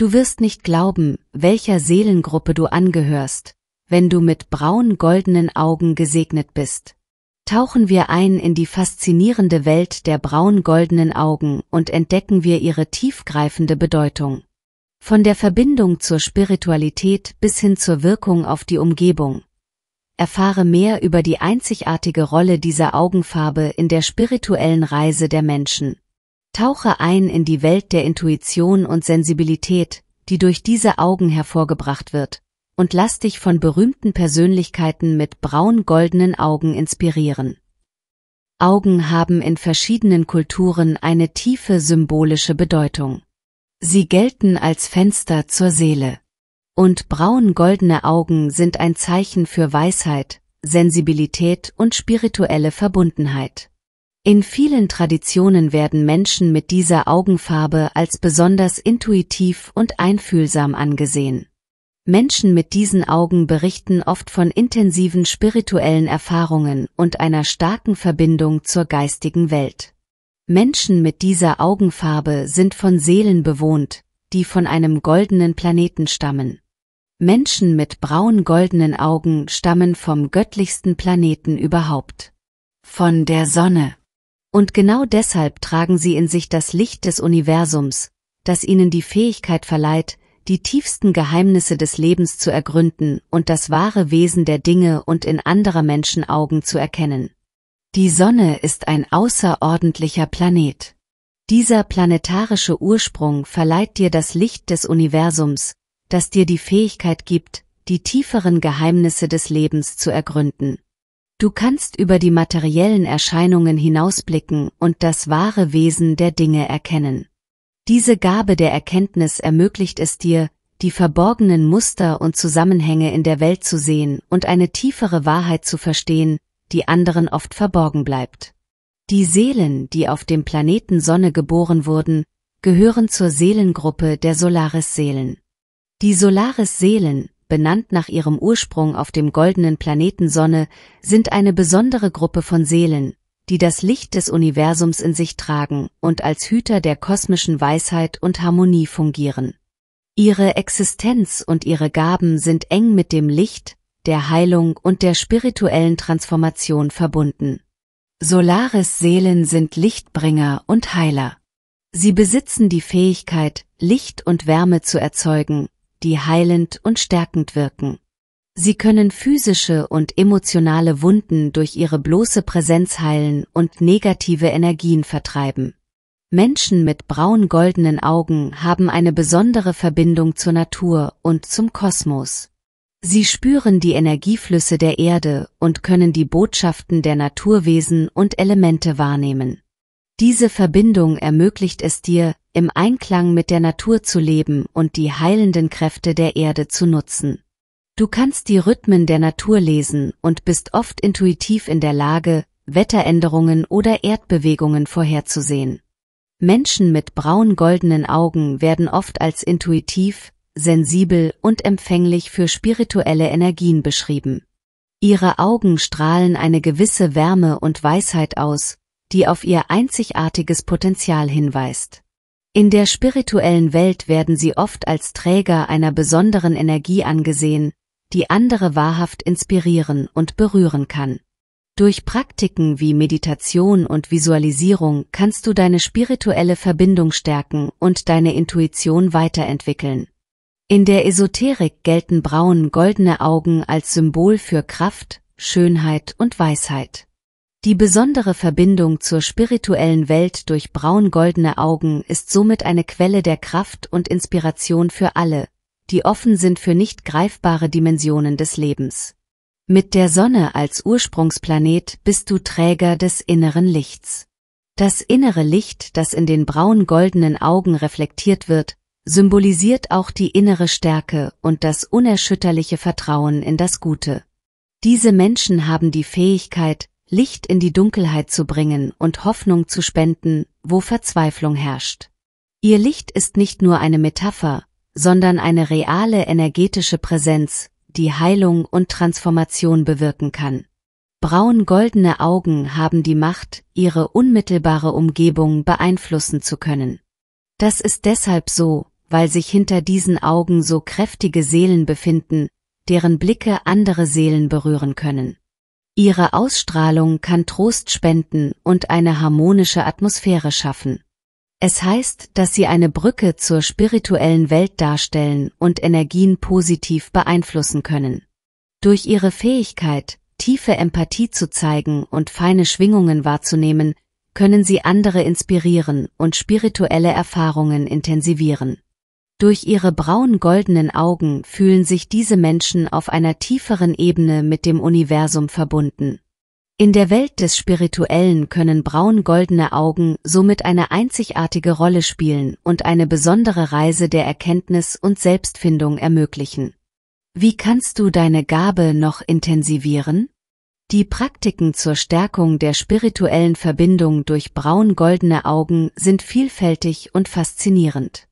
Du wirst nicht glauben, welcher Seelengruppe du angehörst, wenn du mit braun-goldenen Augen gesegnet bist. Tauchen wir ein in die faszinierende Welt der braun-goldenen Augen und entdecken wir ihre tiefgreifende Bedeutung. Von der Verbindung zur Spiritualität bis hin zur Wirkung auf die Umgebung. Erfahre mehr über die einzigartige Rolle dieser Augenfarbe in der spirituellen Reise der Menschen. Tauche ein in die Welt der Intuition und Sensibilität, die durch diese Augen hervorgebracht wird, und lass dich von berühmten Persönlichkeiten mit braun-goldenen Augen inspirieren. Augen haben in verschiedenen Kulturen eine tiefe symbolische Bedeutung. Sie gelten als Fenster zur Seele. Und braun-goldene Augen sind ein Zeichen für Weisheit, Sensibilität und spirituelle Verbundenheit. In vielen Traditionen werden Menschen mit dieser Augenfarbe als besonders intuitiv und einfühlsam angesehen. Menschen mit diesen Augen berichten oft von intensiven spirituellen Erfahrungen und einer starken Verbindung zur geistigen Welt. Menschen mit dieser Augenfarbe sind von Seelen bewohnt, die von einem goldenen Planeten stammen. Menschen mit braun-goldenen Augen stammen vom göttlichsten Planeten überhaupt. Von der Sonne. Und genau deshalb tragen sie in sich das Licht des Universums, das ihnen die Fähigkeit verleiht, die tiefsten Geheimnisse des Lebens zu ergründen und das wahre Wesen der Dinge und in anderer Menschen Augen zu erkennen. Die Sonne ist ein außerordentlicher Planet. Dieser planetarische Ursprung verleiht dir das Licht des Universums, das dir die Fähigkeit gibt, die tieferen Geheimnisse des Lebens zu ergründen. Du kannst über die materiellen Erscheinungen hinausblicken und das wahre Wesen der Dinge erkennen. Diese Gabe der Erkenntnis ermöglicht es dir, die verborgenen Muster und Zusammenhänge in der Welt zu sehen und eine tiefere Wahrheit zu verstehen, die anderen oft verborgen bleibt. Die Seelen, die auf dem Planeten Sonne geboren wurden, gehören zur Seelengruppe der Solaris-Seelen. Die Solaris-Seelen, benannt nach ihrem Ursprung auf dem goldenen Planeten Sonne, sind eine besondere Gruppe von Seelen, die das Licht des Universums in sich tragen und als Hüter der kosmischen Weisheit und Harmonie fungieren. Ihre Existenz und ihre Gaben sind eng mit dem Licht, der Heilung und der spirituellen Transformation verbunden. Solaris-Seelen sind Lichtbringer und Heiler. Sie besitzen die Fähigkeit, Licht und Wärme zu erzeugen, die heilend und stärkend wirken. Sie können physische und emotionale Wunden durch ihre bloße Präsenz heilen und negative Energien vertreiben. Menschen mit braun-goldenen Augen haben eine besondere Verbindung zur Natur und zum Kosmos. Sie spüren die Energieflüsse der Erde und können die Botschaften der Naturwesen und Elemente wahrnehmen. Diese Verbindung ermöglicht es dir, im Einklang mit der Natur zu leben und die heilenden Kräfte der Erde zu nutzen. Du kannst die Rhythmen der Natur lesen und bist oft intuitiv in der Lage, Wetteränderungen oder Erdbewegungen vorherzusehen. Menschen mit braun-goldenen Augen werden oft als intuitiv, sensibel und empfänglich für spirituelle Energien beschrieben. Ihre Augen strahlen eine gewisse Wärme und Weisheit aus, die auf ihr einzigartiges Potenzial hinweist. In der spirituellen Welt werden sie oft als Träger einer besonderen Energie angesehen, die andere wahrhaft inspirieren und berühren kann. Durch Praktiken wie Meditation und Visualisierung kannst du deine spirituelle Verbindung stärken und deine Intuition weiterentwickeln. In der Esoterik gelten braun-goldene Augen als Symbol für Kraft, Schönheit und Weisheit. Die besondere Verbindung zur spirituellen Welt durch braun-goldene Augen ist somit eine Quelle der Kraft und Inspiration für alle, die offen sind für nicht greifbare Dimensionen des Lebens. Mit der Sonne als Ursprungsplanet bist du Träger des inneren Lichts. Das innere Licht, das in den braun-goldenen Augen reflektiert wird, symbolisiert auch die innere Stärke und das unerschütterliche Vertrauen in das Gute. Diese Menschen haben die Fähigkeit, Licht in die Dunkelheit zu bringen und Hoffnung zu spenden, wo Verzweiflung herrscht. Ihr Licht ist nicht nur eine Metapher, sondern eine reale energetische Präsenz, die Heilung und Transformation bewirken kann. Braun-goldene Augen haben die Macht, ihre unmittelbare Umgebung beeinflussen zu können. Das ist deshalb so, weil sich hinter diesen Augen so kräftige Seelen befinden, deren Blicke andere Seelen berühren können. Ihre Ausstrahlung kann Trost spenden und eine harmonische Atmosphäre schaffen. Es heißt, dass sie eine Brücke zur spirituellen Welt darstellen und Energien positiv beeinflussen können. Durch ihre Fähigkeit, tiefe Empathie zu zeigen und feine Schwingungen wahrzunehmen, können sie andere inspirieren und spirituelle Erfahrungen intensivieren. Durch ihre braun-goldenen Augen fühlen sich diese Menschen auf einer tieferen Ebene mit dem Universum verbunden. In der Welt des Spirituellen können braun-goldene Augen somit eine einzigartige Rolle spielen und eine besondere Reise der Erkenntnis und Selbstfindung ermöglichen. Wie kannst du deine Gabe noch intensivieren? Die Praktiken zur Stärkung der spirituellen Verbindung durch braun-goldene Augen sind vielfältig und faszinierend.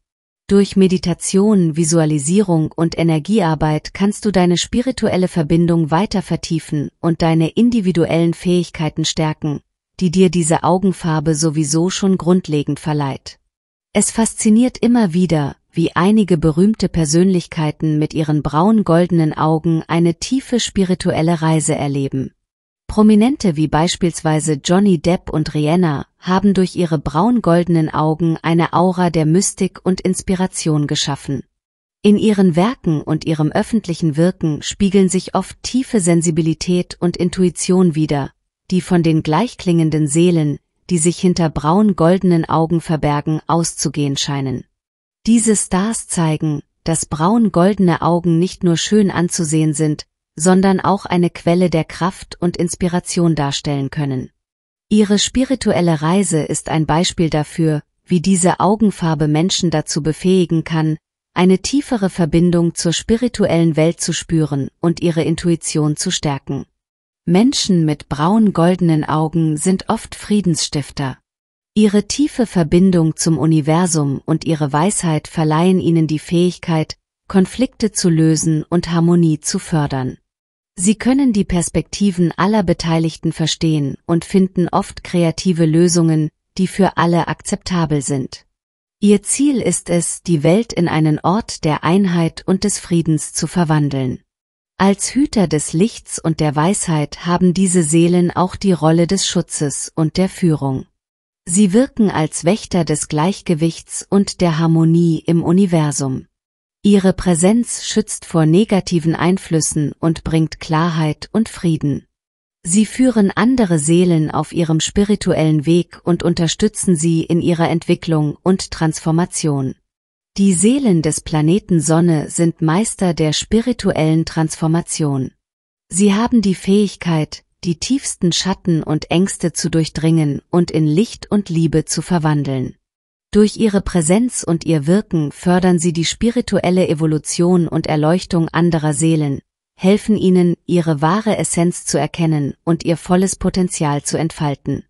Durch Meditation, Visualisierung und Energiearbeit kannst du deine spirituelle Verbindung weiter vertiefen und deine individuellen Fähigkeiten stärken, die dir diese Augenfarbe sowieso schon grundlegend verleiht. Es fasziniert immer wieder, wie einige berühmte Persönlichkeiten mit ihren braun-goldenen Augen eine tiefe spirituelle Reise erleben. Prominente wie beispielsweise Johnny Depp und Rihanna haben durch ihre braun-goldenen Augen eine Aura der Mystik und Inspiration geschaffen. In ihren Werken und ihrem öffentlichen Wirken spiegeln sich oft tiefe Sensibilität und Intuition wider, die von den gleichklingenden Seelen, die sich hinter braun-goldenen Augen verbergen, auszugehen scheinen. Diese Stars zeigen, dass braun-goldene Augen nicht nur schön anzusehen sind, sondern auch eine Quelle der Kraft und Inspiration darstellen können. Ihre spirituelle Reise ist ein Beispiel dafür, wie diese Augenfarbe Menschen dazu befähigen kann, eine tiefere Verbindung zur spirituellen Welt zu spüren und ihre Intuition zu stärken. Menschen mit braun-goldenen Augen sind oft Friedensstifter. Ihre tiefe Verbindung zum Universum und ihre Weisheit verleihen ihnen die Fähigkeit, Konflikte zu lösen und Harmonie zu fördern. Sie können die Perspektiven aller Beteiligten verstehen und finden oft kreative Lösungen, die für alle akzeptabel sind. Ihr Ziel ist es, die Welt in einen Ort der Einheit und des Friedens zu verwandeln. Als Hüter des Lichts und der Weisheit haben diese Seelen auch die Rolle des Schutzes und der Führung. Sie wirken als Wächter des Gleichgewichts und der Harmonie im Universum. Ihre Präsenz schützt vor negativen Einflüssen und bringt Klarheit und Frieden. Sie führen andere Seelen auf ihrem spirituellen Weg und unterstützen sie in ihrer Entwicklung und Transformation. Die Seelen des Planeten Sonne sind Meister der spirituellen Transformation. Sie haben die Fähigkeit, die tiefsten Schatten und Ängste zu durchdringen und in Licht und Liebe zu verwandeln. Durch ihre Präsenz und ihr Wirken fördern sie die spirituelle Evolution und Erleuchtung anderer Seelen, helfen ihnen, ihre wahre Essenz zu erkennen und ihr volles Potenzial zu entfalten.